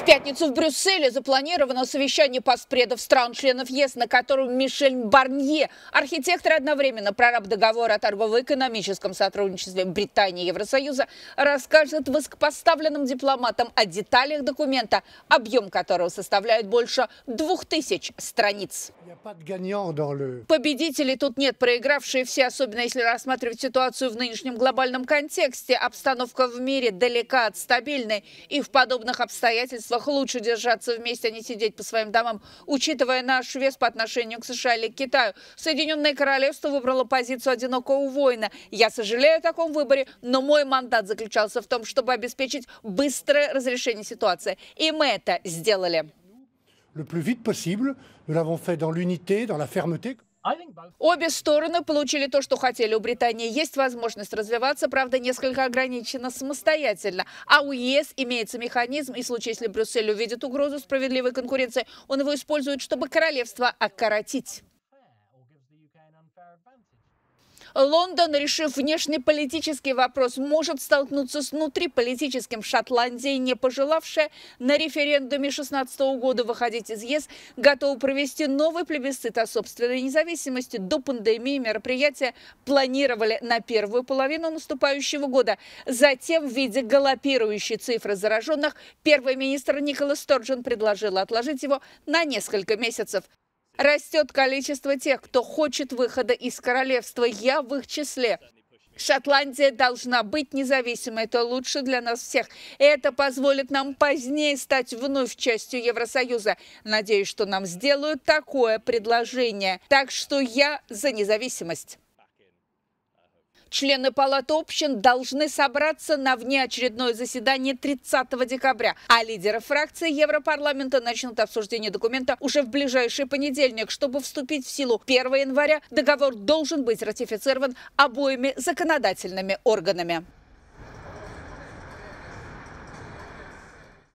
В пятницу в Брюсселе запланировано совещание постпредов стран-членов ЕС, на котором Мишель Барнье, архитектор одновременно прораб договора о торгово-экономическом сотрудничестве Британии и Евросоюза, расскажет высокопоставленным дипломатам о деталях документа, объем которого составляет больше двух тысяч страниц. Победителей тут нет, проигравшие все, особенно если рассматривать ситуацию в нынешнем глобальном контексте. Обстановка в мире далека от стабильной, и в подобных обстоятельствах обстоятельствах лучше держаться вместе, а не сидеть по своим домам, учитывая наш вес по отношению к США или к Китаю. Соединенное Королевство выбрало позицию одинокого воина. Я сожалею о таком выборе, но мой мандат заключался в том, чтобы обеспечить быстрое разрешение ситуации. И мы это сделали. Le plus vite possible, nous l'avons fait dans l'unité, dans la fermeté. Обе стороны получили то, что хотели. У Британии есть возможность развиваться, правда, несколько ограничена самостоятельно. А у ЕС имеется механизм, и в случае, если Брюссель увидит угрозу справедливой конкуренции, он его использует, чтобы королевство окоротить. Лондон, решив внешнеполитический вопрос, может столкнуться с внутриполитическим Шотландией, не пожелавшая на референдуме 16 года выходить из ЕС, готова провести новый плебисцит о собственной независимости. До пандемии мероприятия планировали на первую половину наступающего года. Затем, в виде галопирующей цифры зараженных, первый министр Николас Сторджин предложил отложить его на несколько месяцев. Растет количество тех, кто хочет выхода из королевства. Я в их числе. Шотландия должна быть независимой. Это лучше для нас всех. Это позволит нам позднее стать вновь частью Евросоюза. Надеюсь, что нам сделают такое предложение. Так что я за независимость. Члены Палаты общин должны собраться на внеочередное заседание 30 декабря, а лидеры фракции Европарламента начнут обсуждение документа уже в ближайший понедельник. Чтобы вступить в силу 1 января, договор должен быть ратифицирован обоими законодательными органами.